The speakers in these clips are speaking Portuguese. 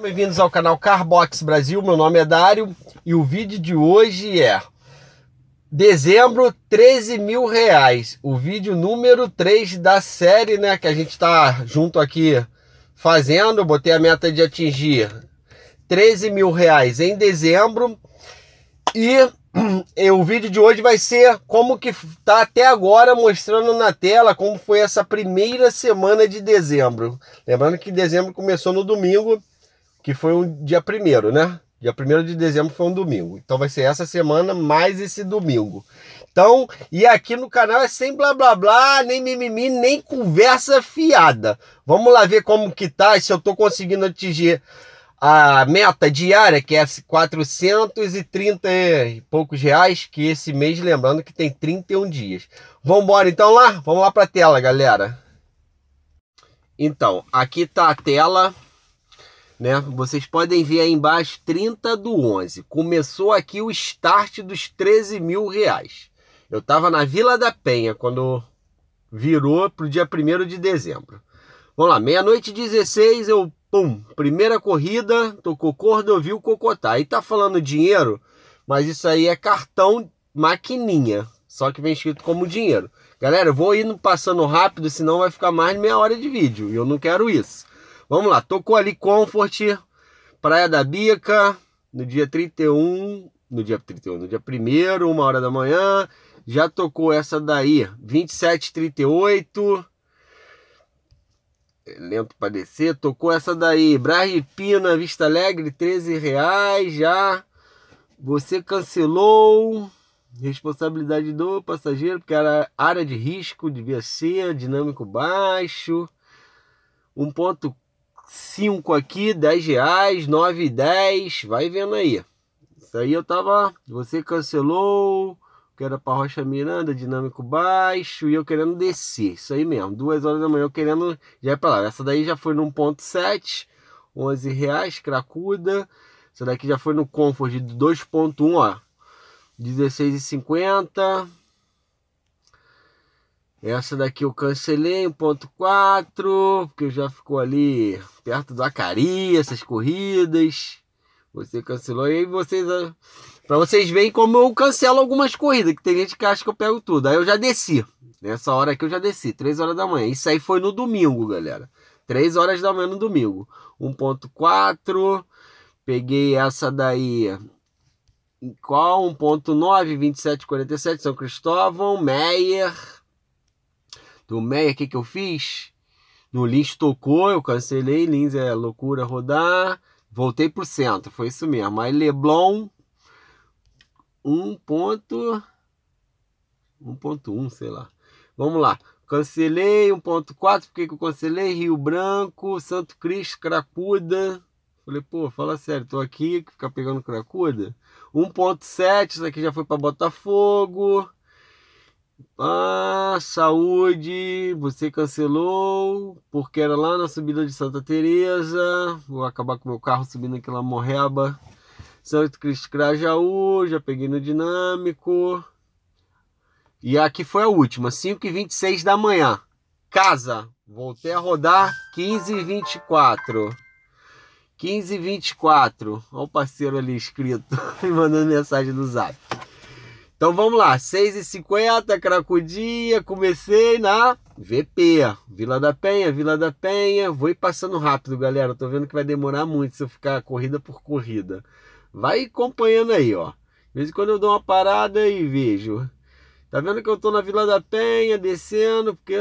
Bem-vindos ao canal Carbox Brasil, meu nome é Dário e o vídeo de hoje é Dezembro, 13 mil reais, o vídeo número 3 da série né, que a gente está junto aqui fazendo, botei a meta de atingir 13 mil reais em dezembro e, e eh, o vídeo de hoje vai ser como que está até agora mostrando na tela como foi essa primeira semana de dezembro. Lembrando que dezembro começou no domingo que foi um dia primeiro, né? Dia 1 de dezembro foi um domingo. Então vai ser essa semana mais esse domingo. Então, e aqui no canal é sem blá blá blá, nem mimimi, nem conversa fiada. Vamos lá ver como que tá e se eu tô conseguindo atingir a meta diária, que é 430 e poucos reais, que esse mês, lembrando que tem 31 dias. Vamos embora então lá? Vamos lá para a tela, galera. Então, aqui tá a tela né? Vocês podem ver aí embaixo, 30 do 11. Começou aqui o start dos 13 mil reais. Eu estava na Vila da Penha quando virou para o dia 1 de dezembro. Vamos lá, meia-noite 16, eu, pum, primeira corrida, tocou Cordovil Cocotá. aí tá falando dinheiro, mas isso aí é cartão maquininha, só que vem escrito como dinheiro. Galera, eu vou indo passando rápido, senão vai ficar mais de meia hora de vídeo e eu não quero isso. Vamos lá, tocou ali Comfort, Praia da Bica, no dia 31, no dia 31, no dia 1 uma hora da manhã. Já tocou essa daí, 27h38. É lento para descer, tocou essa daí, Braz de Pina, Vista Alegre, 13 reais já. Você cancelou responsabilidade do passageiro, porque era área de risco, devia ser, dinâmico baixo. 1.4 5 aqui, 10 reais, 9, 10. Vai vendo aí. Isso aí eu tava. Você cancelou. Que era pra Rocha Miranda, dinâmico baixo. E eu querendo descer. Isso aí mesmo. 2 horas da manhã eu querendo. Já é pra lá. Essa daí já foi no 1.7. 11 reais, cracuda. Essa daqui já foi no Comfort de 2.1, ó. 16,50. Essa daqui eu cancelei, ponto 4, porque já ficou ali perto do Acari, essas corridas. Você cancelou e aí vocês. Ah, para vocês verem como eu cancelo algumas corridas, que tem gente que acha que eu pego tudo. Aí eu já desci. Nessa hora aqui eu já desci, 3 horas da manhã. Isso aí foi no domingo, galera. 3 horas da manhã no domingo. 1.4. Peguei essa daí. Qual? 1.9, 27,47, São Cristóvão, Meyer do MEI aqui que eu fiz. No Lins tocou, eu cancelei. Lins é loucura rodar. Voltei pro centro, foi isso mesmo. Aí Leblon 1.1, sei lá. Vamos lá. Cancelei 1.4, porque que eu cancelei? Rio Branco, Santo Cristo, Cracuda. Falei, pô, fala sério, tô aqui, ficar pegando cracuda. 1.7, isso aqui já foi para Botafogo. Ah, saúde, você cancelou porque era lá na subida de Santa Teresa. Vou acabar com meu carro subindo aquela morreba. Santo Cristo Crajaú, já peguei no dinâmico. E aqui foi a última, 5h26 da manhã. Casa, voltei a rodar 15h24. 15h24. Olha o parceiro ali escrito, me mandando mensagem no zap. Então vamos lá, 6h50, Cracudia, comecei na VP, Vila da Penha, Vila da Penha. Vou ir passando rápido, galera. tô vendo que vai demorar muito se eu ficar corrida por corrida. Vai acompanhando aí, ó. De vez em quando eu dou uma parada e vejo. Tá vendo que eu tô na Vila da Penha, descendo, porque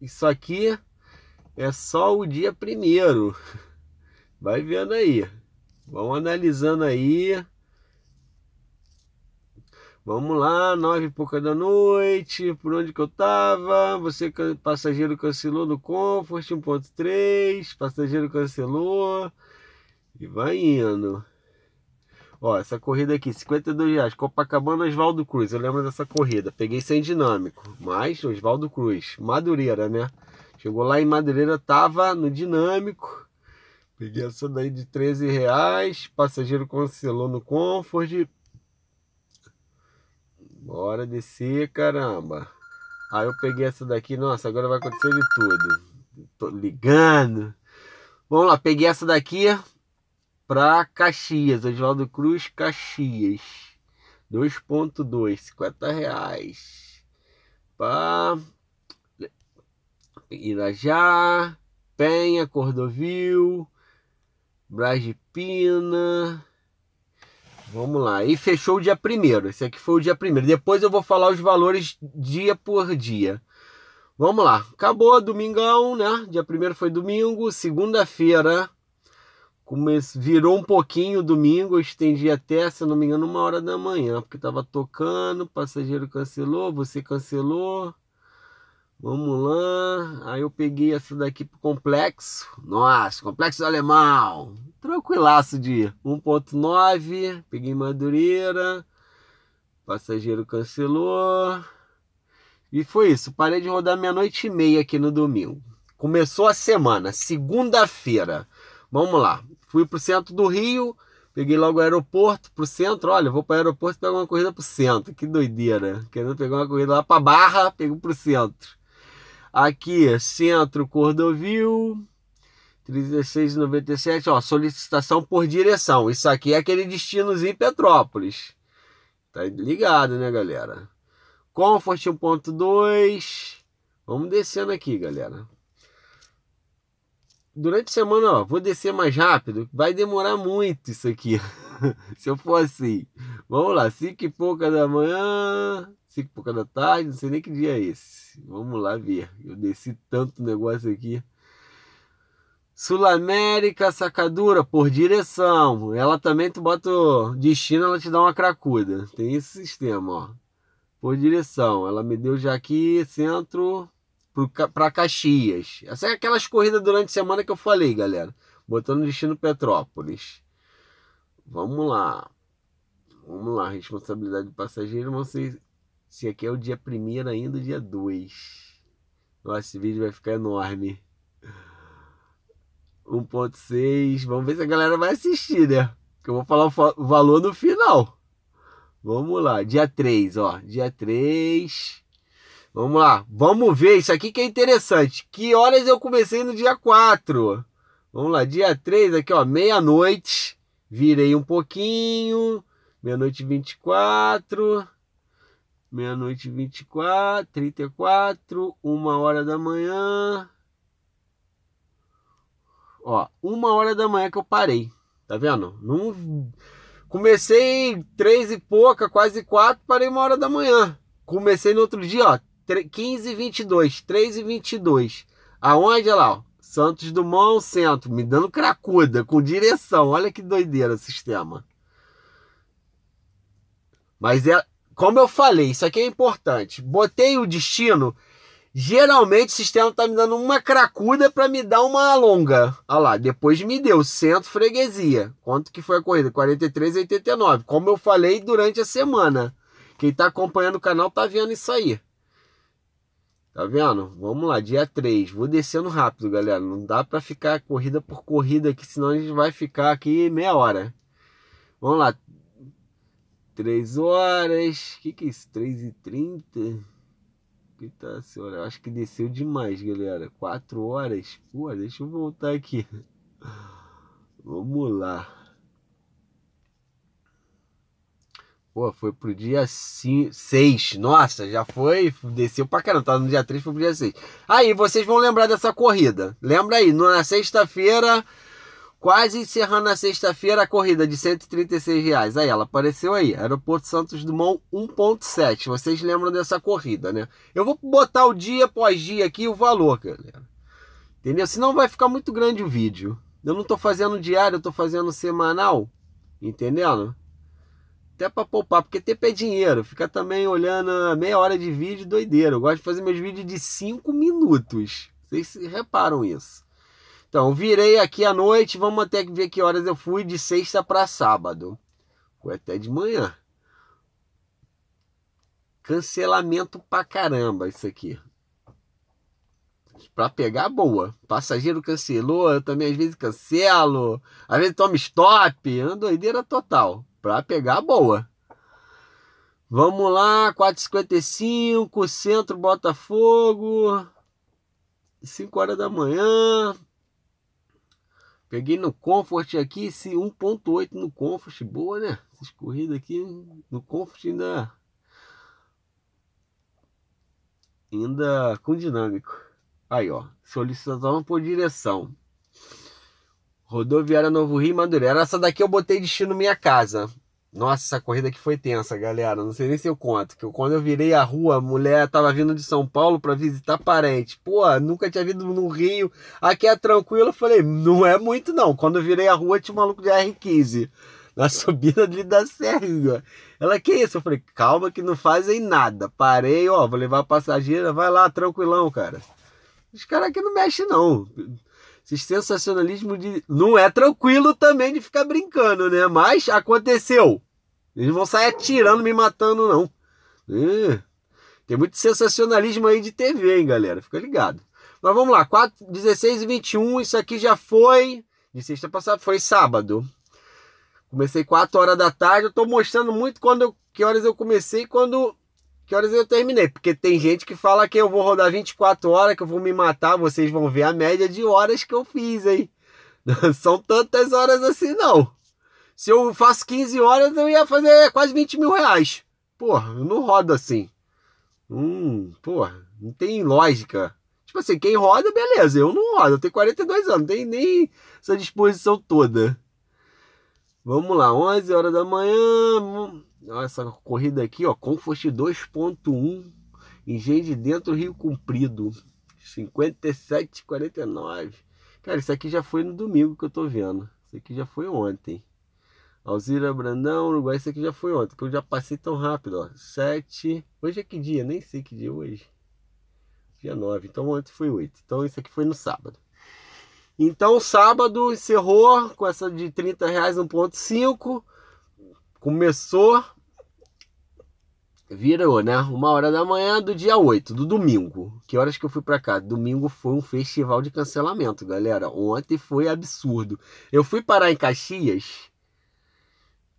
isso aqui é só o dia primeiro. Vai vendo aí. vamos analisando aí. Vamos lá, nove e pouca da noite, por onde que eu tava? Você, passageiro, cancelou no Comfort 1.3, passageiro cancelou, e vai indo. Ó, essa corrida aqui, 52 reais, Copacabana, Oswaldo Cruz, eu lembro dessa corrida, peguei sem dinâmico, mas Oswaldo Cruz, Madureira, né? Chegou lá em Madureira, tava no dinâmico, peguei essa daí de 13 reais, passageiro cancelou no Comfort, Bora descer, caramba. Aí eu peguei essa daqui, nossa, agora vai acontecer de tudo. Tô ligando. Vamos lá, peguei essa daqui pra Caxias, Oswaldo Cruz, Caxias. 2.2, 50 reais. Pá. Irajá, Penha, Cordovil, Brás de Pina, Vamos lá. E fechou o dia primeiro. Esse aqui foi o dia primeiro. Depois eu vou falar os valores dia por dia. Vamos lá. Acabou domingão, né? Dia primeiro foi domingo. Segunda-feira virou um pouquinho domingo. Eu estendi até, se não me engano, uma hora da manhã. Porque tava tocando, passageiro cancelou, você cancelou. Vamos lá. Aí eu peguei essa daqui pro complexo. Nossa, complexo alemão tranquilaço de 1.9, peguei Madureira, passageiro cancelou. E foi isso, parei de rodar meia-noite e meia aqui no domingo. Começou a semana, segunda-feira. Vamos lá, fui pro centro do Rio, peguei logo o aeroporto pro centro. Olha, vou pro aeroporto pegar uma corrida pro centro. Que doideira, querendo pegar uma corrida lá pra Barra, pego pro centro. Aqui, centro Cordovil, 36,97, ó, solicitação por direção. Isso aqui é aquele destinozinho Petrópolis. Tá ligado, né, galera? Comfort 1.2. Vamos descendo aqui, galera. Durante a semana, ó, vou descer mais rápido. Vai demorar muito isso aqui. Se eu for assim. Vamos lá, 5 e pouca da manhã, 5 e pouca da tarde, não sei nem que dia é esse. Vamos lá ver. Eu desci tanto negócio aqui. Sul-América Sacadura, por direção. Ela também, tu bota o destino, ela te dá uma cracuda. Tem esse sistema, ó. Por direção. Ela me deu já aqui, centro, para Caxias. Essa é aquelas corridas durante a semana que eu falei, galera. Botando destino Petrópolis. Vamos lá. Vamos lá. Responsabilidade do passageiro. Não sei se aqui é o dia primeiro ainda, ou dia 2. Nossa, esse vídeo vai ficar enorme. 1.6. Vamos ver se a galera vai assistir, né? Que eu vou falar o valor no final. Vamos lá, dia 3, ó. Dia 3. Vamos lá, vamos ver isso aqui que é interessante. Que horas eu comecei no dia 4? Vamos lá, dia 3 aqui, ó, meia-noite. Virei um pouquinho. Meia-noite 24. Meia-noite 24, 34, uma hora da manhã. Ó, uma hora da manhã que eu parei. Tá vendo? Não. Comecei três e pouca, quase quatro, parei uma hora da manhã. Comecei no outro dia, ó, 15 e 22, 3 e 22. Aonde, lá, ó, Santos Dumont Centro, me dando cracuda, com direção. Olha que doideira o sistema. Mas é, como eu falei, isso aqui é importante. Botei o destino Geralmente o sistema tá me dando uma cracuda para me dar uma longa. Olha lá, depois me deu centro freguesia. Quanto que foi a corrida? 43,89. Como eu falei durante a semana. Quem tá acompanhando o canal tá vendo isso aí. Tá vendo? Vamos lá, dia 3. Vou descendo rápido, galera. Não dá para ficar corrida por corrida aqui, senão a gente vai ficar aqui meia hora. Vamos lá. 3 horas. O que, que é isso? 3 e 30 senhora? Né? Eu acho que desceu demais, galera. Quatro horas? Pô, deixa eu voltar aqui. Vamos lá. Pô, foi pro dia 6. Nossa, já foi. Desceu pra caramba. Tava tá no dia 3, foi pro dia 6. Aí, vocês vão lembrar dessa corrida. Lembra aí, na sexta-feira Quase encerrando na sexta-feira a corrida de 136 reais. Aí ela apareceu aí, Aeroporto Santos Dumont 1.7. Vocês lembram dessa corrida, né? Eu vou botar o dia após dia aqui o valor, galera. Entendeu? Senão vai ficar muito grande o vídeo. Eu não tô fazendo diário, eu tô fazendo semanal. Entendendo? Até para poupar, porque TP é dinheiro. Fica também olhando meia hora de vídeo, doideira. Eu gosto de fazer meus vídeos de 5 minutos. Vocês reparam isso. Então, virei aqui à noite, vamos até ver que horas eu fui de sexta para sábado. Foi até de manhã. Cancelamento pra caramba isso aqui. Pra pegar boa. Passageiro cancelou, eu também às vezes cancelo, às vezes tomo stop, é doideira total. Pra pegar boa. Vamos lá, 4h55, centro Botafogo, 5 horas da manhã, Peguei no Comfort aqui, esse 1.8 no Comfort, boa né? Essas corridas aqui no Comfort ainda. Ainda com dinâmico. Aí ó, solicitação por direção. Rodoviária Novo Rio Madureira. Essa daqui eu botei destino minha casa. Nossa, essa corrida que foi tensa, galera. Não sei nem se eu conto. Que eu, quando eu virei a rua, a mulher tava vindo de São Paulo para visitar parente. Pô, nunca tinha vindo no Rio. Aqui é tranquilo. Eu falei, não é muito não. Quando eu virei a rua, tinha um maluco de R15 na subida ali da serra. Ela, que isso? Eu falei, calma que não fazem nada. Parei, ó, vou levar a passageira. Vai lá, tranquilão, cara. Os caras aqui não mexem, não. Esse sensacionalismo de... não é tranquilo também de ficar brincando, né? Mas aconteceu. Eles vão sair atirando, me matando, não. É. Tem muito sensacionalismo aí de TV, hein, galera? Fica ligado. Mas vamos lá, 4, 16 e 21, isso aqui já foi. De sexta passada, foi sábado. Comecei 4 horas da tarde. Eu tô mostrando muito quando eu, que horas eu comecei quando que horas eu terminei. Porque tem gente que fala que eu vou rodar 24 horas, que eu vou me matar. Vocês vão ver a média de horas que eu fiz, hein? Não são tantas horas assim, não. Se eu faço 15 horas, eu ia fazer quase 20 mil reais. Porra, eu não rodo assim. Hum, porra, não tem lógica. Tipo assim, quem roda, beleza. Eu não rodo, eu tenho 42 anos, não tenho nem essa disposição toda. Vamos lá, 11 horas da manhã. Hum, essa corrida aqui, ó, Comfort 2.1, Engenho de Dentro, Rio Comprido, 57,49. Cara, isso aqui já foi no domingo que eu tô vendo. Isso aqui já foi ontem. Alzira Brandão, Uruguai, isso aqui já foi ontem, que eu já passei tão rápido, ó. 7. Hoje é que dia? Nem sei que dia hoje. Dia 9. Então ontem foi 8. Então isso aqui foi no sábado. Então sábado encerrou com essa de 30 reais 1.5 começou, virou, né? Uma hora da manhã do dia 8, do domingo. Que horas que eu fui para cá? Domingo foi um festival de cancelamento, galera. Ontem foi absurdo. Eu fui parar em Caxias.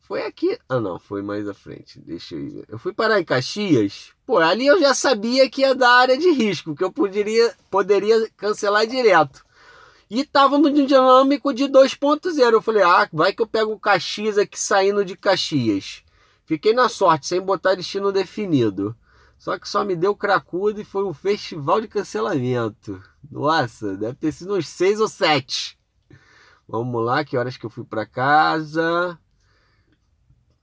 Foi aqui. Ah, não, foi mais à frente. Deixa eu ir. Eu fui parar em Caxias. Pô, ali eu já sabia que ia dar área de risco, que eu poderia, poderia cancelar direto. E tava no dinâmico de 2.0. Eu falei, ah, vai que eu pego o Caxias aqui saindo de Caxias. Fiquei na sorte, sem botar destino definido. Só que só me deu cracudo e foi um festival de cancelamento. Nossa, deve ter sido uns seis ou sete. Vamos lá, que horas que eu fui para casa.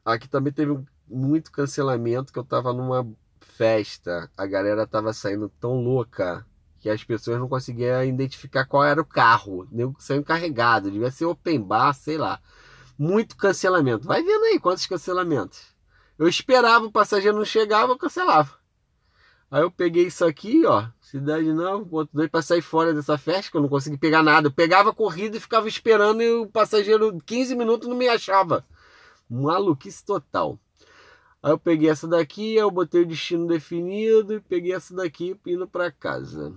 Aqui também teve muito cancelamento que eu tava numa festa. A galera tava saindo tão louca que as pessoas não conseguiam identificar qual era o carro, nem saiu carregado, devia ser open bar, sei lá. Muito cancelamento. Vai vendo aí quantos cancelamentos. Eu esperava, o passageiro não chegava, eu cancelava. Aí eu peguei isso aqui, ó, cidade não, ponto dois, para sair fora dessa festa, que eu não consegui pegar nada. Eu pegava a corrida e ficava esperando e o passageiro 15 minutos não me achava. Maluquice total. Aí eu peguei essa daqui, eu botei o destino definido e peguei essa daqui indo para casa.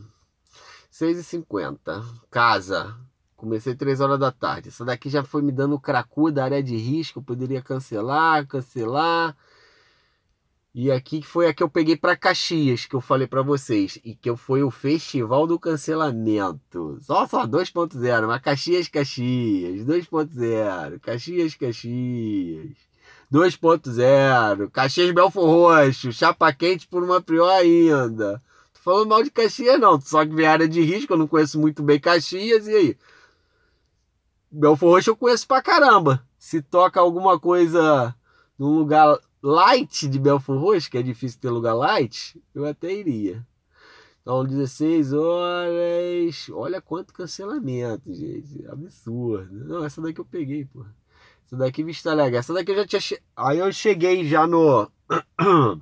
6h50. Casa. Comecei 3 horas da tarde. Essa daqui já foi me dando cracu da área de risco. Eu poderia cancelar, cancelar. E aqui que foi a que eu peguei para Caxias, que eu falei para vocês. E que foi o Festival do Cancelamento. Só, só 2.0, mas Caxias, Caxias. 2.0. Caxias, Caxias. 2.0, Caxias Belfor Roxo, Chapa Quente por uma pior ainda. Tô falando mal de Caxias não, só que vem área de risco, eu não conheço muito bem Caxias, e aí? Belfor Roxo eu conheço pra caramba. Se toca alguma coisa num lugar light de Belfor Roxo, que é difícil ter lugar light, eu até iria. Então, 16 horas. Olha quanto cancelamento, gente. Absurdo. Não, essa daqui eu peguei, porra. Essa daqui, bicho, tá legal. Essa daqui eu já tinha. Che... Aí eu cheguei já no.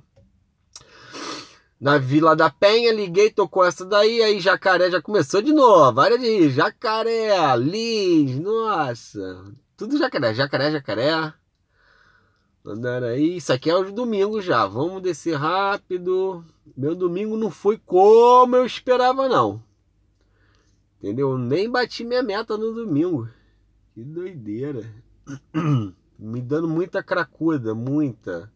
na Vila da Penha, liguei, tocou essa daí, aí Jacaré já começou de novo. Olha de Jacaré, Liz, nossa. Tudo jacaré, jacaré, jacaré. Mandaram aí. Isso aqui é o domingo já. Vamos descer rápido. Meu domingo não foi como eu esperava, não. Entendeu? Nem bati minha meta no domingo. Que doideira me dando muita cracuda, muita.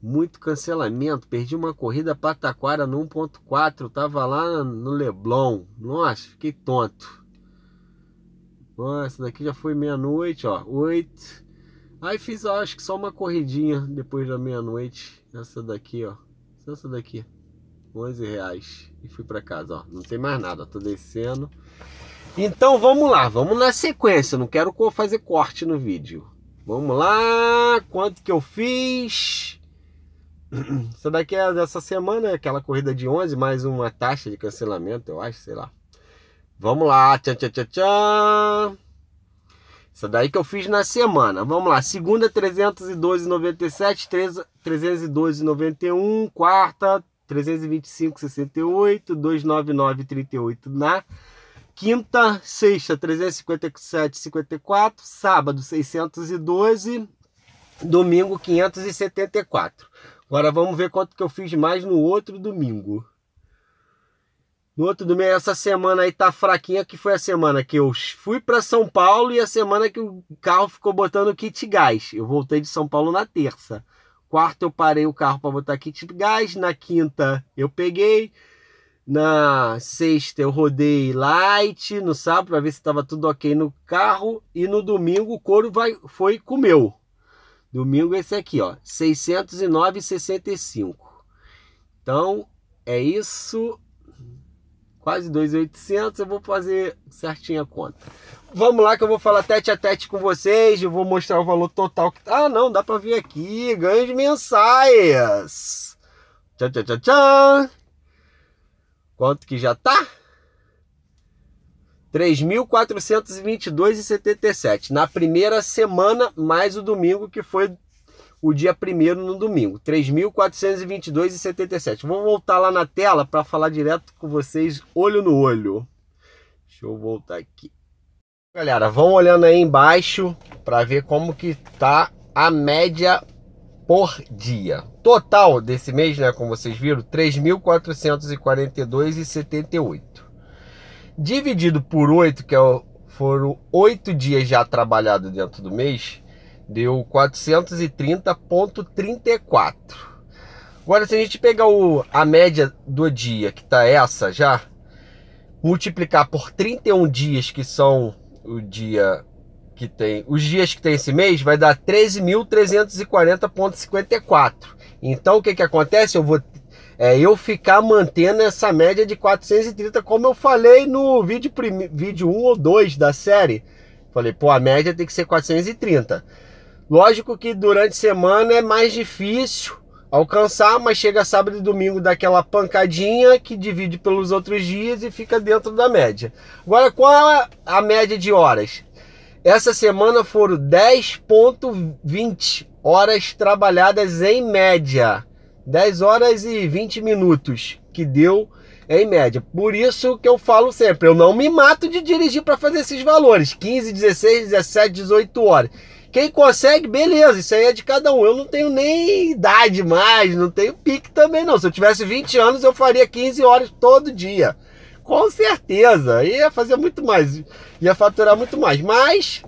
Muito cancelamento. Perdi uma corrida pataquara no 1.4. Tava lá no Leblon. Nossa, fiquei tonto. Nossa, daqui já foi meia-noite, ó. Oito. Aí fiz, ó, acho que só uma corridinha depois da meia-noite. Essa daqui, ó. Essa daqui. 11 reais. E fui para casa, ó. Não tem mais nada. Tô descendo. Então vamos lá, vamos na sequência, não quero fazer corte no vídeo. Vamos lá, quanto que eu fiz? Essa daqui é dessa semana, aquela corrida de 11, mais uma taxa de cancelamento, eu acho, sei lá. Vamos lá, tchan, tchan, tchan, tchan. Essa daí que eu fiz na semana. Vamos lá, segunda 312,97, 312,91, quarta 325,68, 299,38 na... Quinta, sexta, 357,54, Sábado, 612. Domingo, 574. Agora vamos ver quanto que eu fiz mais no outro domingo. No outro domingo, essa semana aí tá fraquinha, que foi a semana que eu fui para São Paulo e a semana que o carro ficou botando kit gás. Eu voltei de São Paulo na terça. Quarta eu parei o carro para botar kit gás, na quinta eu peguei, na sexta eu rodei light no sábado para ver se estava tudo ok no carro. E no domingo o couro vai, foi com meu. Domingo esse aqui, ó, 609,65. Então, é isso. Quase 2,800. Eu vou fazer certinha a conta. Vamos lá que eu vou falar tete a tete com vocês. Eu vou mostrar o valor total. Que... Tá. Ah, não, dá para ver aqui. de mensais. Tchau, tchau, tchau, tchau. Quanto que já tá? 3.422,77. Na primeira semana, mais o domingo, que foi o dia primeiro no domingo. 3.422,77. Vou voltar lá na tela para falar direto com vocês, olho no olho. Deixa eu voltar aqui. Galera, vão olhando aí embaixo para ver como que tá a média por dia. Total desse mês, né, como vocês viram, 3.442,78. Dividido por 8, que é foram 8 dias já trabalhados dentro do mês, deu 430.34. Agora, se a gente pegar o, a média do dia, que tá essa já, multiplicar por 31 dias, que são o dia que tem, os dias que tem esse mês, vai dar 13.340,54. Então o que, que acontece? Eu vou é, eu ficar mantendo essa média de 430, como eu falei no vídeo, prim... vídeo 1 ou 2 da série. Falei, pô, a média tem que ser 430. Lógico que durante semana é mais difícil alcançar, mas chega sábado e domingo daquela pancadinha que divide pelos outros dias e fica dentro da média. Agora, qual é a média de horas? Essa semana foram 10.20 horas trabalhadas em média. 10 horas e 20 minutos que deu em média. Por isso que eu falo sempre, eu não me mato de dirigir para fazer esses valores, 15, 16, 17, 18 horas. Quem consegue, beleza, isso aí é de cada um. Eu não tenho nem idade mais, não tenho pique também não. Se eu tivesse 20 anos, eu faria 15 horas todo dia. Com certeza. Ia fazer muito mais. Ia faturar muito mais. Mas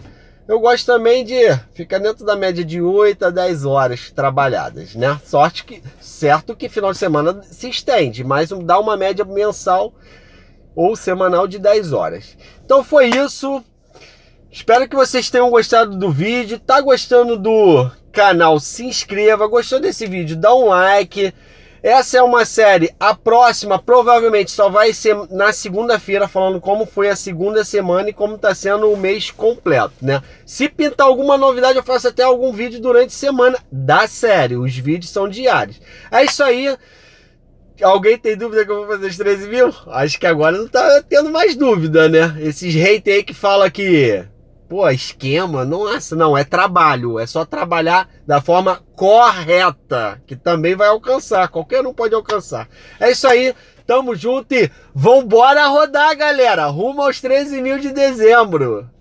eu gosto também de ficar dentro da média de 8 a 10 horas trabalhadas, né? Sorte que, certo que final de semana se estende, mas dá uma média mensal ou semanal de 10 horas. Então foi isso. Espero que vocês tenham gostado do vídeo. Tá gostando do canal? Se inscreva. Gostou desse vídeo? Dá um like. Essa é uma série. A próxima provavelmente só vai ser na segunda-feira, falando como foi a segunda semana e como está sendo o mês completo, né? Se pintar alguma novidade, eu faço até algum vídeo durante a semana da série. Os vídeos são diários. É isso aí. Alguém tem dúvida que eu vou fazer os 13 mil? Acho que agora não está tendo mais dúvida, né? Esses haters aí que falam que pô, esquema, nossa, não, é trabalho, é só trabalhar da forma correta, que também vai alcançar, qualquer um pode alcançar. É isso aí, tamo junto e vambora rodar, galera, rumo aos 13 mil de dezembro.